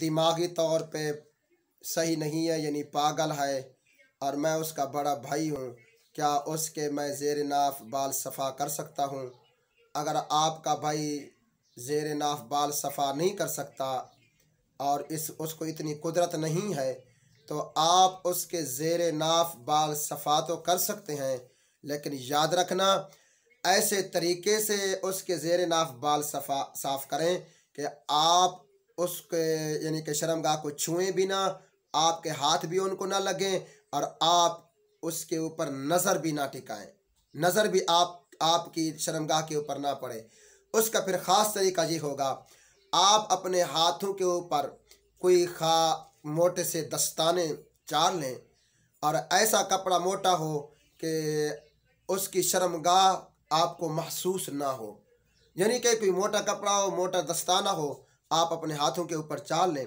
दिमागी तौर पे सही नहीं है यानी पागल है और मैं उसका बड़ा भाई हूँ क्या उसके मैं जेर नाफ बाल सफ़ा कर सकता हूँ अगर आपका भाई जेर नाफ बाल सफ़ा नहीं कर सकता और इस उसको इतनी कुदरत नहीं है तो आप उसके जेर नाफ बाल सफ़ा तो कर सकते हैं लेकिन याद रखना ऐसे तरीके से उसके जेर नाफ बाल सफ़ा साफ़ करें कि आप उसके यानी कि शर्मगाह को छुएं भी ना आपके हाथ भी उनको ना लगें और आप उसके ऊपर नज़र भी ना टिकाएं नज़र भी आप आपकी शर्मगाह के ऊपर ना पड़े उसका फिर ख़ास तरीका ये होगा आप अपने हाथों के ऊपर कोई खा मोटे से दस्ताने चार लें और ऐसा कपड़ा मोटा हो कि उसकी शर्मगाह आपको महसूस ना हो यानी कि कोई मोटा कपड़ा हो मोटा दस्ताना हो आप अपने हाथों के ऊपर चाल लें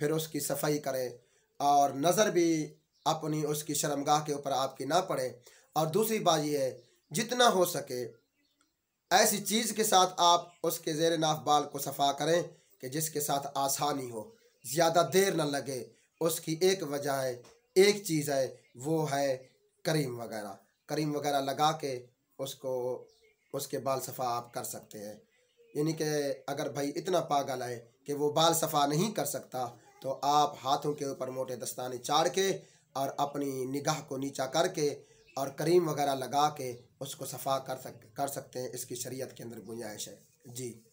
फिर उसकी सफाई करें और नज़र भी अपनी उसकी शर्मगाह के ऊपर आपकी ना पड़े और दूसरी बात यह है जितना हो सके ऐसी चीज़ के साथ आप उसके जेर नाफ बाल को सफ़ा करें कि जिसके साथ आसानी हो ज़्यादा देर न लगे उसकी एक वजह है एक चीज़ है वो है करीम वगैरह करीम वगैरह लगा के उसको उसके बाल सफ़ा आप कर सकते हैं यानी कि अगर भाई इतना पागल है कि वो बाल सफ़ा नहीं कर सकता तो आप हाथों के ऊपर मोटे दस्ताने चाड़ के और अपनी निगाह को नीचा करके और करीम वगैरह लगा के उसको सफ़ा कर सक कर सकते हैं इसकी शरीयत के अंदर गुंजाइश है जी